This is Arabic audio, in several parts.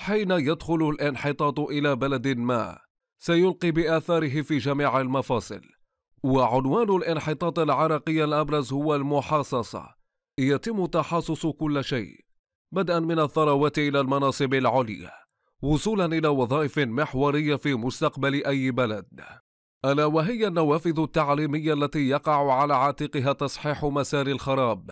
حين يدخل الانحطاط الى بلد ما سيلقي باثاره في جميع المفاصل وعنوان الانحطاط العرقي الابرز هو المحاصصه يتم تحاصص كل شيء بدءا من الثروات الى المناصب العليا وصولا الى وظائف محوريه في مستقبل اي بلد الا وهي النوافذ التعليميه التي يقع على عاتقها تصحيح مسار الخراب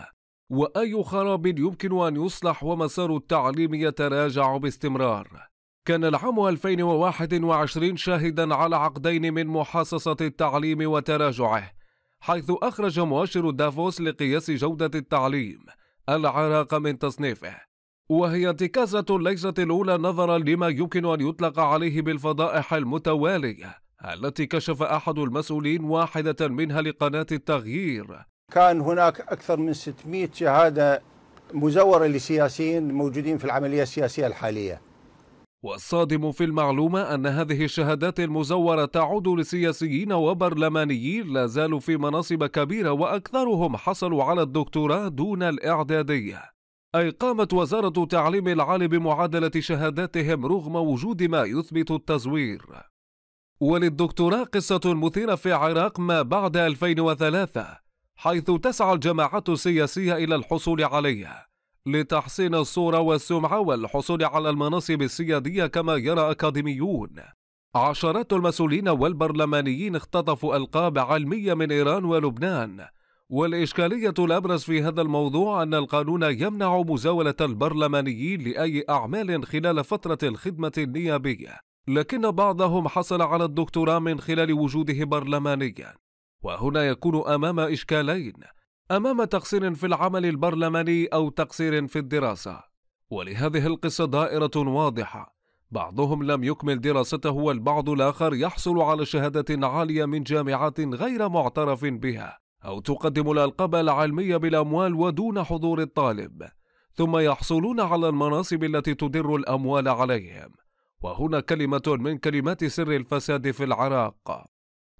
واي خراب يمكن ان يصلح ومسار التعليم يتراجع باستمرار كان العام 2021 شاهدا على عقدين من محاصصه التعليم وتراجعه حيث اخرج مؤشر دافوس لقياس جوده التعليم العراق من تصنيفه وهي انتكاسة ليست الأولى نظرا لما يمكن أن يطلق عليه بالفضائح المتوالية التي كشف أحد المسؤولين واحدة منها لقناة التغيير كان هناك أكثر من 600 شهادة مزورة لسياسيين موجودين في العملية السياسية الحالية والصادم في المعلومة أن هذه الشهادات المزورة تعود لسياسيين وبرلمانيين لا زالوا في مناصب كبيرة وأكثرهم حصلوا على الدكتوراه دون الإعدادية أي قامت وزارة تعليم العالي بمعادلة شهاداتهم رغم وجود ما يثبت التزوير وللدكتوراه قصة مثيرة في العراق ما بعد 2003 حيث تسعى الجماعات السياسية إلى الحصول عليه لتحسين الصورة والسمعة والحصول على المناصب السيادية كما يرى أكاديميون عشرات المسؤولين والبرلمانيين اختطفوا ألقاب علمية من إيران ولبنان والإشكالية الأبرز في هذا الموضوع أن القانون يمنع مزاولة البرلمانيين لأي أعمال خلال فترة الخدمة النيابية لكن بعضهم حصل على الدكتوراه من خلال وجوده برلمانيا وهنا يكون امام اشكالين امام تقصير في العمل البرلماني او تقصير في الدراسه ولهذه القصه دائره واضحه بعضهم لم يكمل دراسته والبعض الاخر يحصل على شهاده عاليه من جامعات غير معترف بها او تقدم الالقاب العلميه بالاموال ودون حضور الطالب ثم يحصلون على المناصب التي تدر الاموال عليهم وهنا كلمه من كلمات سر الفساد في العراق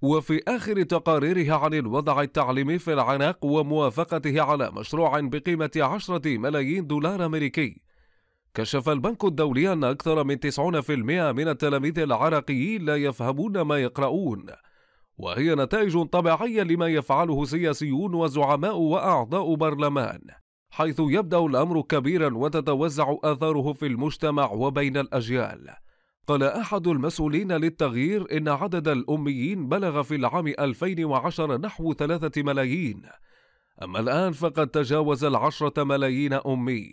وفي آخر تقاريرها عن الوضع التعليمي في العناق وموافقته على مشروع بقيمة 10 ملايين دولار أمريكي كشف البنك الدولي أن أكثر من 90% من التلاميذ العراقيين لا يفهمون ما يقرؤون وهي نتائج طبيعية لما يفعله سياسيون وزعماء وأعضاء برلمان حيث يبدأ الأمر كبيرا وتتوزع آثاره في المجتمع وبين الأجيال قال أحد المسؤولين للتغيير إن عدد الأميين بلغ في العام 2010 نحو 3 ملايين أما الآن فقد تجاوز العشرة ملايين أمي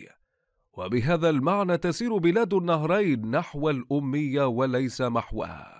وبهذا المعنى تسير بلاد النهرين نحو الأمية وليس محوها